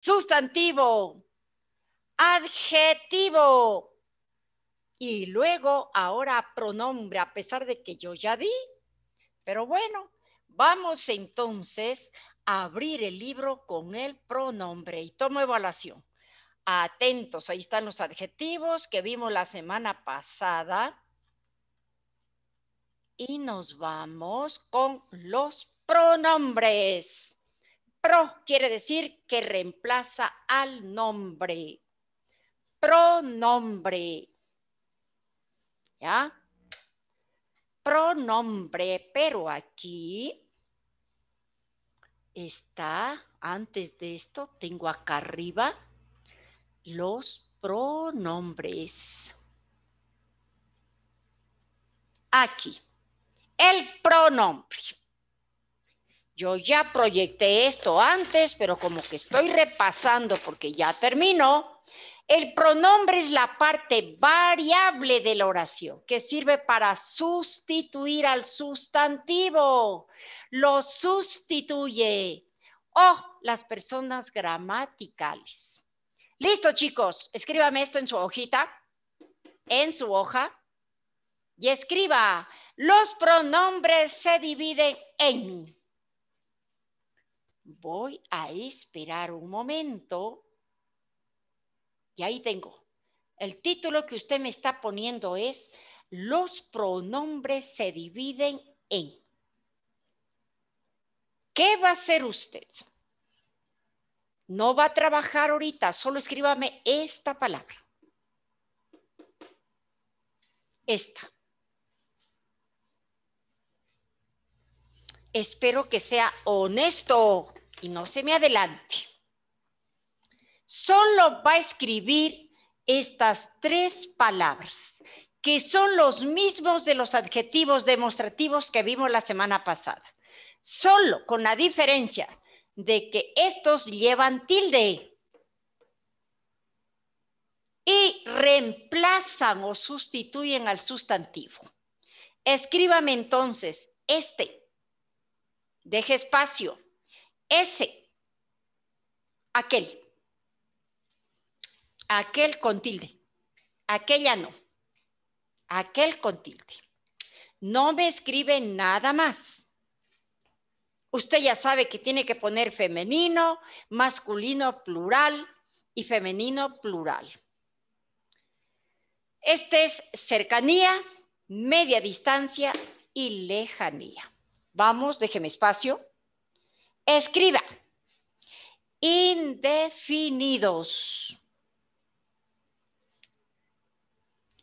sustantivo, adjetivo. Y luego ahora pronombre, a pesar de que yo ya di. Pero bueno, vamos entonces a abrir el libro con el pronombre y tomo evaluación. Atentos, ahí están los adjetivos que vimos la semana pasada. Y nos vamos con los pronombres. Pro quiere decir que reemplaza al nombre. Pronombre. ¿Ya? Pronombre, pero aquí está, antes de esto, tengo acá arriba los pronombres. Aquí, el pronombre yo ya proyecté esto antes, pero como que estoy repasando porque ya terminó. El pronombre es la parte variable de la oración que sirve para sustituir al sustantivo. Lo sustituye. O oh, las personas gramaticales. Listo, chicos. Escríbame esto en su hojita, en su hoja. Y escriba, los pronombres se dividen en voy a esperar un momento. Y ahí tengo. El título que usted me está poniendo es Los pronombres se dividen en. ¿Qué va a hacer usted? No va a trabajar ahorita, solo escríbame esta palabra. Esta. Espero que sea honesto y no se me adelante. Solo va a escribir estas tres palabras, que son los mismos de los adjetivos demostrativos que vimos la semana pasada. Solo con la diferencia de que estos llevan tilde y reemplazan o sustituyen al sustantivo. Escríbame entonces este Deje espacio. Ese. Aquel. Aquel con tilde. Aquella no. Aquel con tilde. No me escribe nada más. Usted ya sabe que tiene que poner femenino, masculino, plural y femenino, plural. Este es cercanía, media distancia y lejanía. Vamos, déjeme espacio. Escriba. Indefinidos.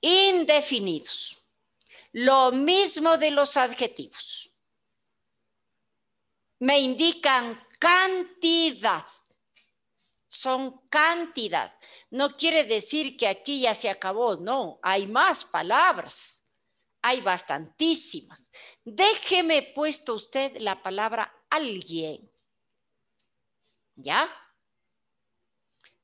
Indefinidos. Lo mismo de los adjetivos. Me indican cantidad. Son cantidad. No quiere decir que aquí ya se acabó, no. Hay más palabras hay bastantísimas. Déjeme puesto usted la palabra alguien. ¿Ya?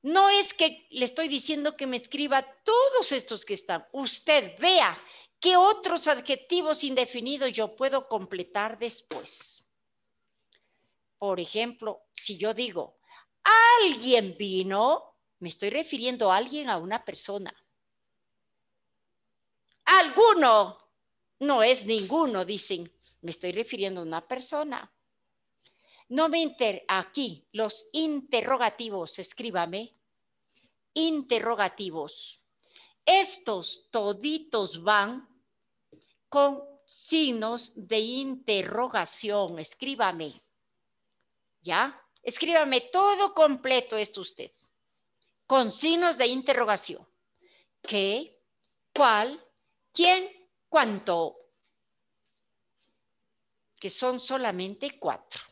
No es que le estoy diciendo que me escriba todos estos que están. Usted vea qué otros adjetivos indefinidos yo puedo completar después. Por ejemplo, si yo digo, alguien vino, me estoy refiriendo a alguien, a una persona. Alguno no es ninguno, dicen. Me estoy refiriendo a una persona. No me inter... Aquí, los interrogativos, escríbame. Interrogativos. Estos toditos van con signos de interrogación. Escríbame. ¿Ya? Escríbame todo completo esto usted. Con signos de interrogación. ¿Qué? ¿Cuál? ¿Quién? cuánto? Que son solamente cuatro.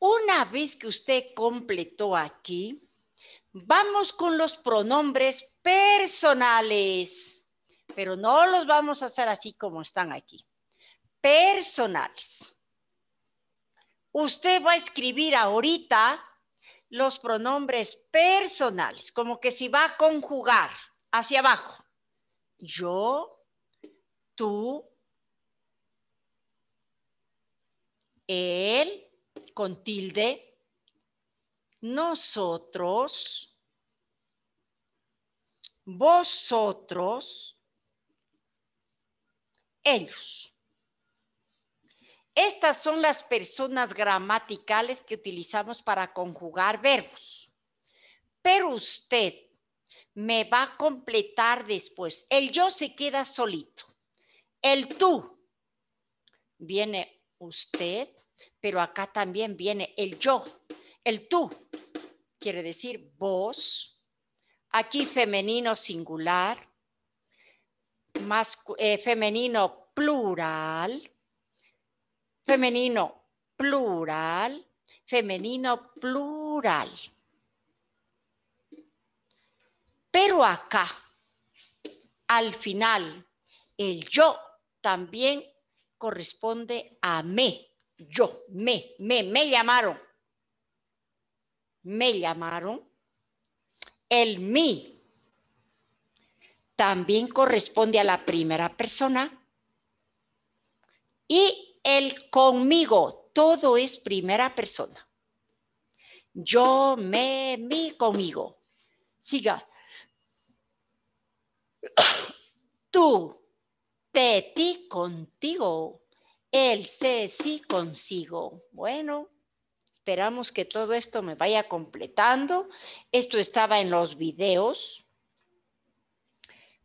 Una vez que usted completó aquí, vamos con los pronombres personales, pero no los vamos a hacer así como están aquí. Personales. Usted va a escribir ahorita los pronombres personales, como que si va a conjugar hacia abajo. Yo, tú, él, con tilde, nosotros, vosotros, ellos. Estas son las personas gramaticales que utilizamos para conjugar verbos. Pero usted me va a completar después. El yo se queda solito. El tú viene usted, pero acá también viene el yo. El tú quiere decir vos. Aquí femenino singular, eh, femenino plural, Femenino, plural. Femenino, plural. Pero acá, al final, el yo también corresponde a me. Yo, me, me, me llamaron. Me llamaron. El mi también corresponde a la primera persona. Y el conmigo, todo es primera persona. Yo, me, mi, conmigo. Siga. Tú, te, ti, contigo. Él, se, sí, consigo. Bueno, esperamos que todo esto me vaya completando. Esto estaba en los videos.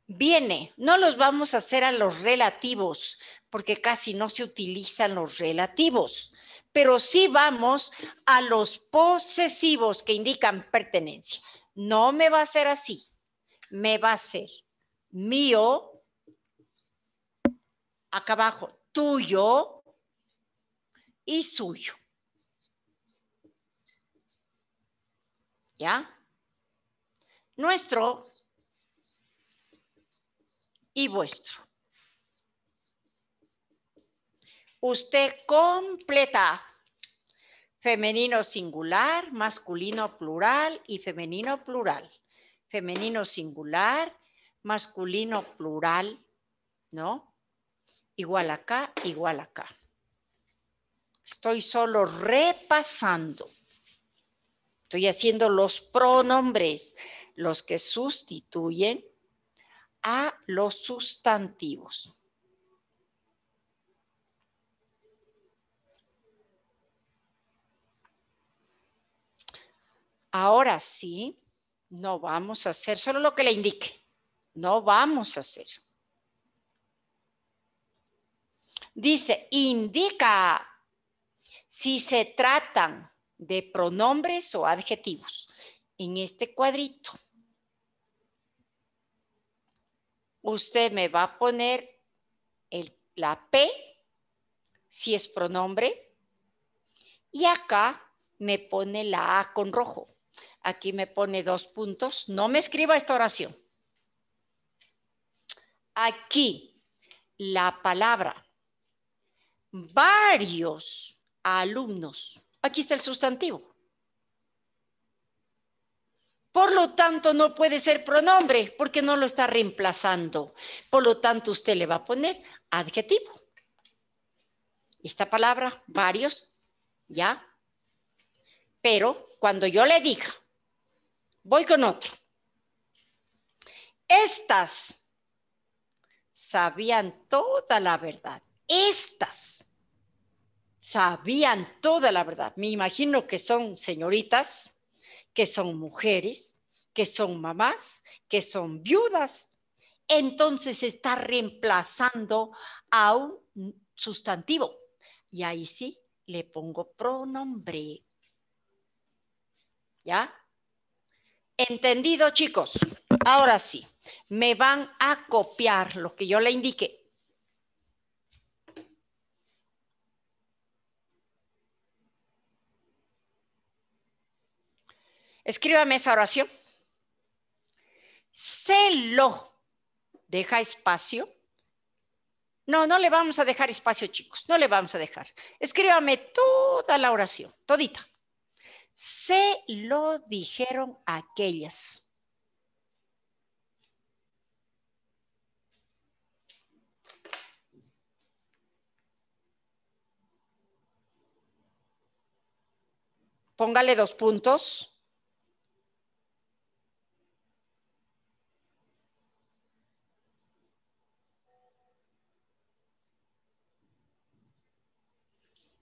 Viene, no los vamos a hacer a los relativos, porque casi no se utilizan los relativos, pero sí vamos a los posesivos que indican pertenencia. No me va a ser así, me va a ser mío, acá abajo, tuyo y suyo. ¿Ya? Nuestro y vuestro. Usted completa. Femenino singular, masculino plural y femenino plural. Femenino singular, masculino plural, ¿no? Igual acá, igual acá. Estoy solo repasando. Estoy haciendo los pronombres, los que sustituyen a los sustantivos. Ahora sí, no vamos a hacer solo lo que le indique. No vamos a hacer. Dice, indica si se tratan de pronombres o adjetivos. En este cuadrito, usted me va a poner el, la P, si es pronombre, y acá me pone la A con rojo. Aquí me pone dos puntos. No me escriba esta oración. Aquí la palabra varios alumnos. Aquí está el sustantivo. Por lo tanto, no puede ser pronombre porque no lo está reemplazando. Por lo tanto, usted le va a poner adjetivo. Esta palabra, varios, ¿ya? Pero cuando yo le diga, Voy con otro. Estas sabían toda la verdad. Estas sabían toda la verdad. Me imagino que son señoritas, que son mujeres, que son mamás, que son viudas. Entonces está reemplazando a un sustantivo. Y ahí sí le pongo pronombre. ¿Ya? Entendido, chicos. Ahora sí, me van a copiar lo que yo le indiqué. Escríbame esa oración. Celo. Deja espacio. No, no le vamos a dejar espacio, chicos. No le vamos a dejar. Escríbame toda la oración, todita. Se lo dijeron aquellas. Póngale dos puntos.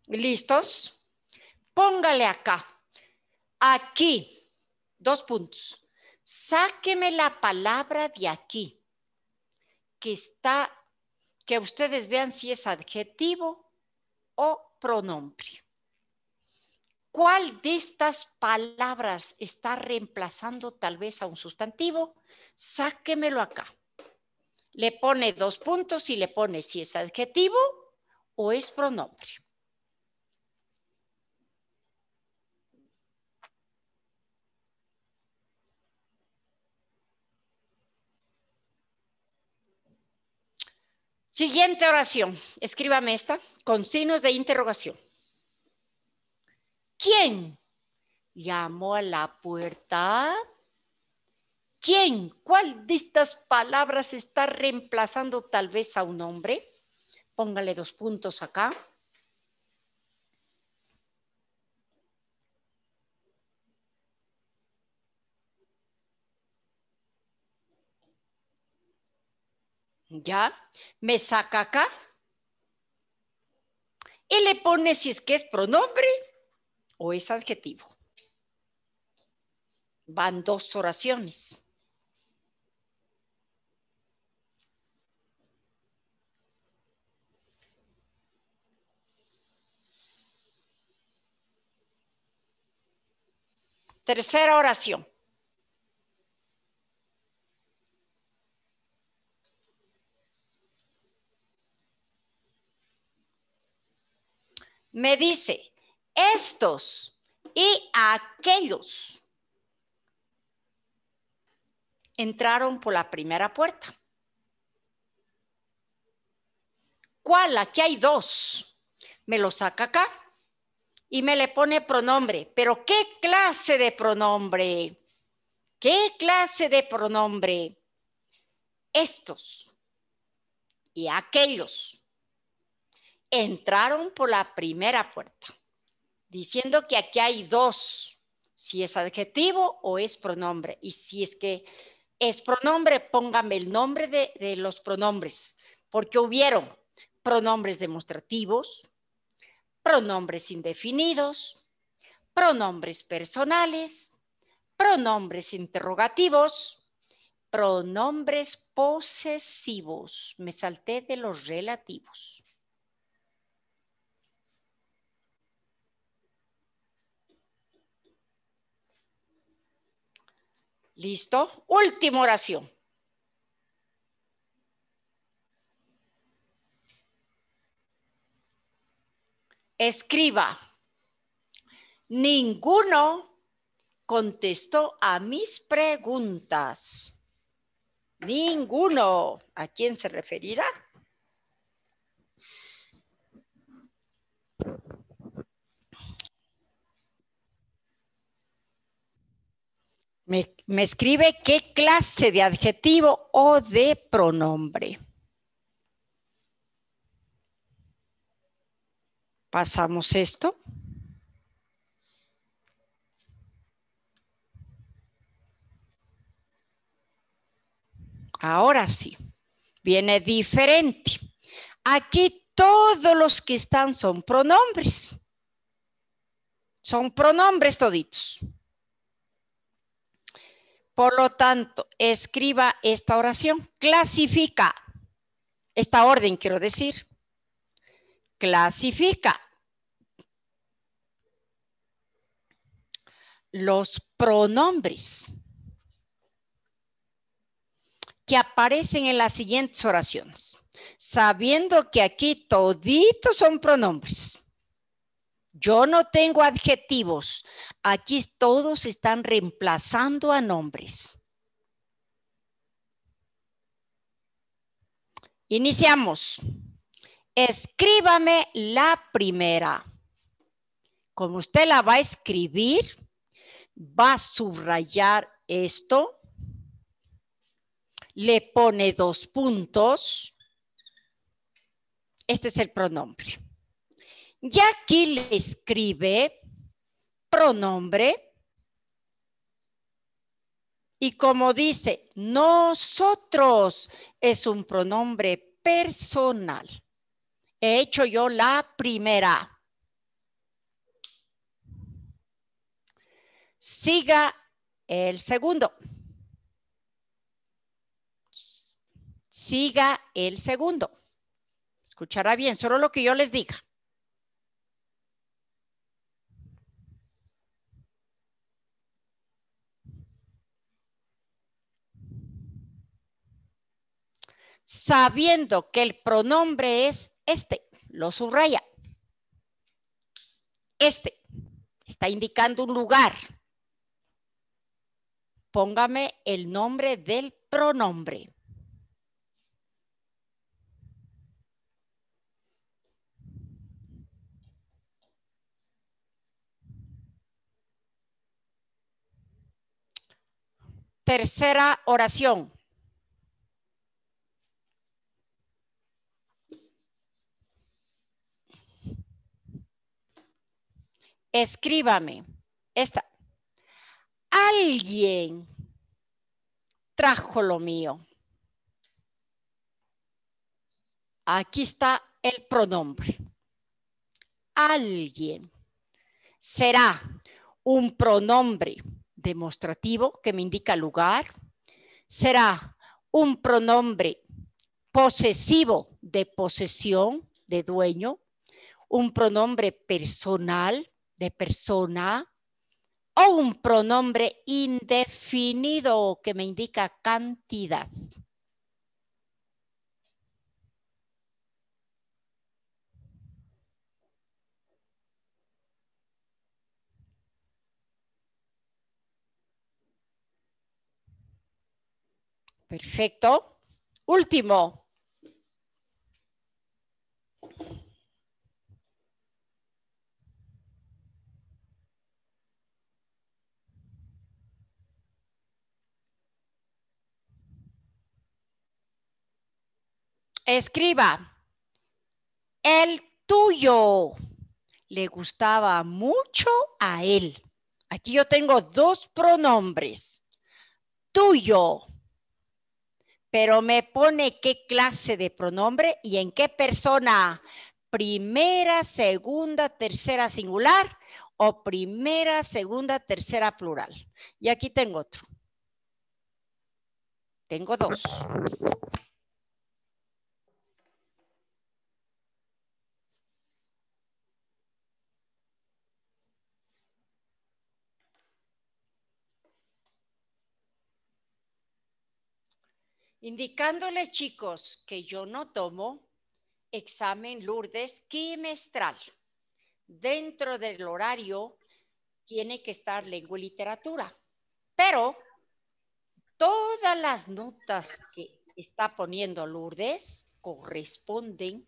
¿Listos? Póngale acá. Aquí, dos puntos. Sáqueme la palabra de aquí, que está, que ustedes vean si es adjetivo o pronombre. ¿Cuál de estas palabras está reemplazando tal vez a un sustantivo? Sáquemelo acá. Le pone dos puntos y le pone si es adjetivo o es pronombre. Siguiente oración. Escríbame esta con signos de interrogación. ¿Quién llamó a la puerta? ¿Quién? ¿Cuál de estas palabras está reemplazando tal vez a un hombre? Póngale dos puntos acá. ¿Ya? Me saca acá. Y le pone si es que es pronombre o es adjetivo. Van dos oraciones. Tercera oración. me dice estos y aquellos entraron por la primera puerta. ¿Cuál? Aquí hay dos. Me lo saca acá y me le pone pronombre. Pero ¿qué clase de pronombre? ¿Qué clase de pronombre? Estos y aquellos entraron por la primera puerta, diciendo que aquí hay dos, si es adjetivo o es pronombre. Y si es que es pronombre, póngame el nombre de, de los pronombres, porque hubieron pronombres demostrativos, pronombres indefinidos, pronombres personales, pronombres interrogativos, pronombres posesivos. Me salté de los relativos. ¿Listo? Última oración. Escriba. Ninguno contestó a mis preguntas. Ninguno. ¿A quién se referirá? Me, escribe qué clase de adjetivo o de pronombre. Pasamos esto. Ahora sí, viene diferente. Aquí todos los que están son pronombres. Son pronombres toditos. Por lo tanto, escriba esta oración. Clasifica. Esta orden, quiero decir. Clasifica los pronombres que aparecen en las siguientes oraciones, sabiendo que aquí toditos son pronombres. Yo no tengo adjetivos. Aquí todos están reemplazando a nombres. Iniciamos. Escríbame la primera. Como usted la va a escribir, va a subrayar esto. Le pone dos puntos. Este es el pronombre. Y aquí le escribe pronombre. Y como dice, nosotros es un pronombre personal. He hecho yo la primera. Siga el segundo. Siga el segundo. Escuchará bien, solo lo que yo les diga. sabiendo que el pronombre es este, lo subraya. Este está indicando un lugar. Póngame el nombre del pronombre. Tercera oración. Escríbame. Esta. Alguien trajo lo mío. Aquí está el pronombre. Alguien será un pronombre demostrativo que me indica lugar. Será un pronombre posesivo de posesión, de dueño. Un pronombre personal de persona o un pronombre indefinido que me indica cantidad. Perfecto. Último, Escriba. El tuyo le gustaba mucho a él. Aquí yo tengo dos pronombres. Tuyo. Pero me pone qué clase de pronombre y en qué persona. Primera, segunda, tercera singular o primera, segunda, tercera plural. Y aquí tengo otro. Tengo dos. indicándoles chicos que yo no tomo examen Lourdes quimestral. Dentro del horario tiene que estar lengua y literatura, pero todas las notas que está poniendo Lourdes corresponden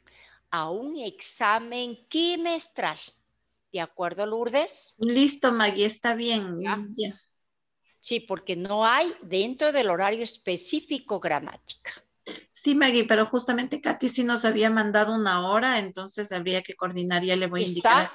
a un examen quimestral. ¿De acuerdo, Lourdes? Listo, Maggie, está bien. Sí, porque no hay dentro del horario específico gramática. Sí, Maggie, pero justamente Katy sí nos había mandado una hora, entonces habría que coordinar, ya le voy a indicar.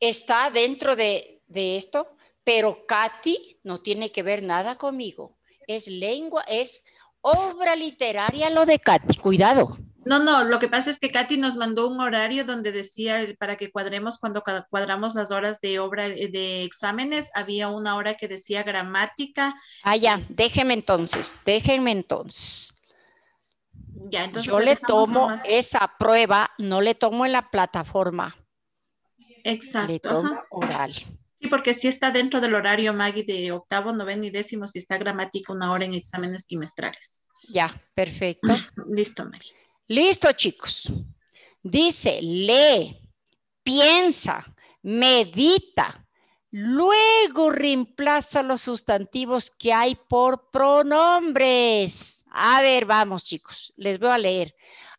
Está, dentro de, de esto, pero Katy no tiene que ver nada conmigo. Es lengua, es obra literaria lo de Katy, cuidado. No, no, lo que pasa es que Katy nos mandó un horario donde decía para que cuadremos cuando cuadramos las horas de obra eh, de exámenes, había una hora que decía gramática. Ah, ya, déjeme entonces, déjenme entonces. Ya, entonces Yo le tomo esa prueba, no le tomo en la plataforma. Exacto. Le tomo oral. Sí, porque sí está dentro del horario, Maggie, de octavo, noveno y décimo, si está gramática una hora en exámenes trimestrales. Ya, perfecto. Listo, Maggie. Listo, chicos. Dice, lee, piensa, medita. Luego reemplaza los sustantivos que hay por pronombres. A ver, vamos, chicos. Les voy a leer.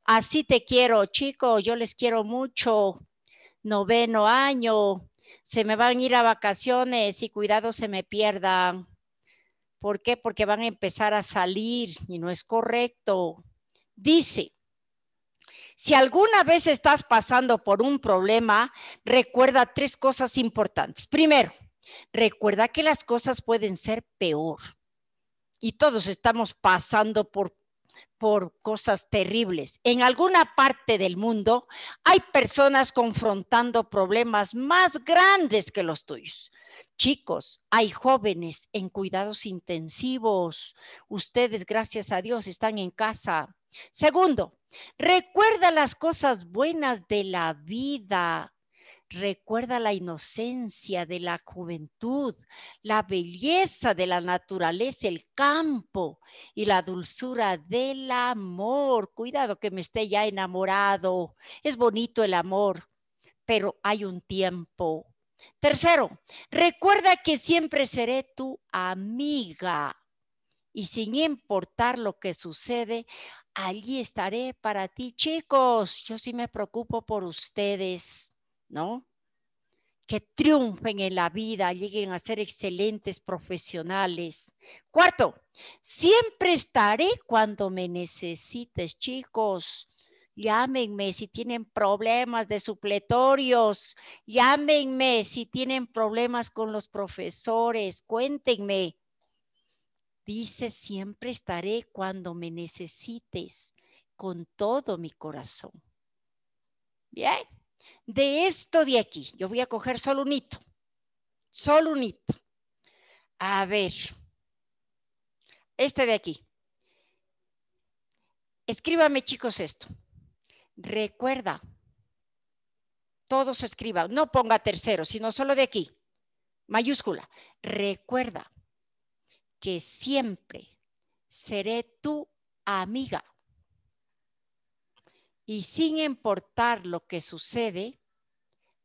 Así te quiero, chicos. Yo les quiero mucho. Noveno año. Se me van a ir a vacaciones y cuidado se me pierdan. ¿Por qué? Porque van a empezar a salir y no es correcto. Dice, si alguna vez estás pasando por un problema, recuerda tres cosas importantes. Primero, recuerda que las cosas pueden ser peor. Y todos estamos pasando por, por cosas terribles. En alguna parte del mundo hay personas confrontando problemas más grandes que los tuyos. Chicos, hay jóvenes en cuidados intensivos. Ustedes, gracias a Dios, están en casa Segundo, recuerda las cosas buenas de la vida. Recuerda la inocencia de la juventud, la belleza de la naturaleza, el campo y la dulzura del amor. Cuidado que me esté ya enamorado. Es bonito el amor, pero hay un tiempo. Tercero, recuerda que siempre seré tu amiga y sin importar lo que sucede, allí estaré para ti. Chicos, yo sí me preocupo por ustedes, ¿no? Que triunfen en la vida, lleguen a ser excelentes profesionales. Cuarto, siempre estaré cuando me necesites, chicos. Llámenme si tienen problemas de supletorios, llámenme si tienen problemas con los profesores, cuéntenme. Dice, siempre estaré cuando me necesites con todo mi corazón. Bien, de esto de aquí, yo voy a coger solo un hito, solo un hito. A ver, este de aquí. Escríbame chicos esto. Recuerda, todos escriban, no ponga tercero, sino solo de aquí, mayúscula. Recuerda, que siempre seré tu amiga. Y sin importar lo que sucede,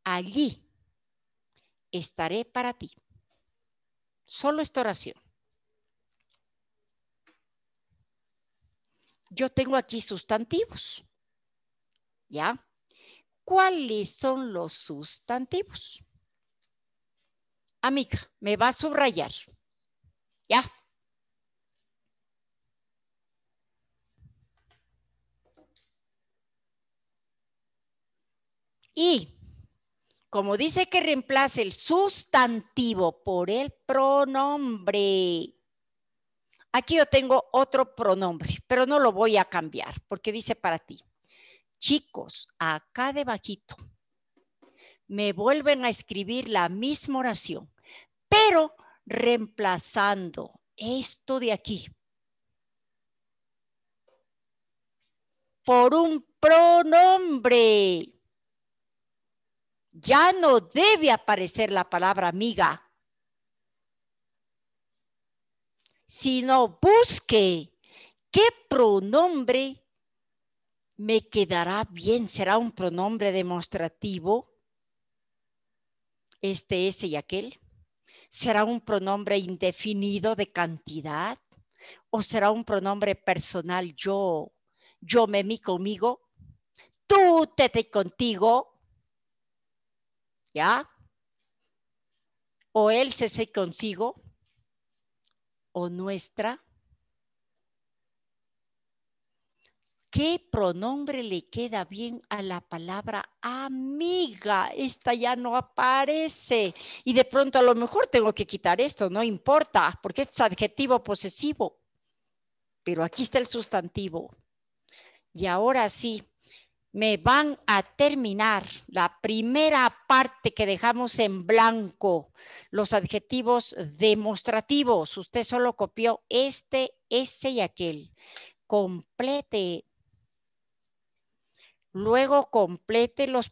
allí estaré para ti. Solo esta oración. Yo tengo aquí sustantivos. ¿Ya? ¿Cuáles son los sustantivos? Amiga, me va a subrayar. ¿Ya? Y como dice que reemplace el sustantivo por el pronombre, aquí yo tengo otro pronombre, pero no lo voy a cambiar porque dice para ti. Chicos, acá debajito me vuelven a escribir la misma oración, pero reemplazando esto de aquí por un pronombre. Ya no debe aparecer la palabra amiga, sino busque qué pronombre me quedará bien. ¿Será un pronombre demostrativo? Este, ese y aquel. ¿Será un pronombre indefinido de cantidad? ¿O será un pronombre personal yo? Yo me mi conmigo. Tú te te contigo. ¿Ya? ¿O él se se consigo? ¿O nuestra? ¿Qué pronombre le queda bien a la palabra amiga? Esta ya no aparece. Y de pronto a lo mejor tengo que quitar esto, no importa, porque es adjetivo posesivo. Pero aquí está el sustantivo. Y ahora sí, me van a terminar la primera parte que dejamos en blanco, los adjetivos demostrativos. Usted solo copió este, ese y aquel. Complete Luego complete los,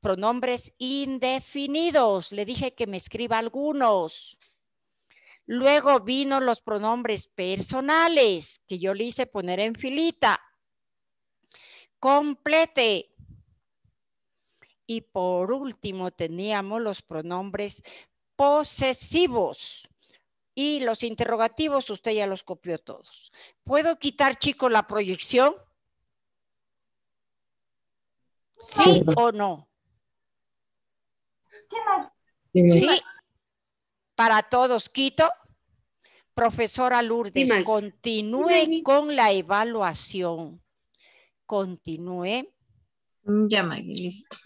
pronombres indefinidos. Le dije que me escriba algunos. Luego vino los pronombres personales, que yo le hice poner en filita. Complete. Y por último teníamos los pronombres posesivos. Y los interrogativos, usted ya los copió todos. ¿Puedo quitar, chicos, la proyección? ¿Sí o no? Sí, para todos, Quito. Profesora Lourdes, continúe con la evaluación. Continúe. Ya, me listo.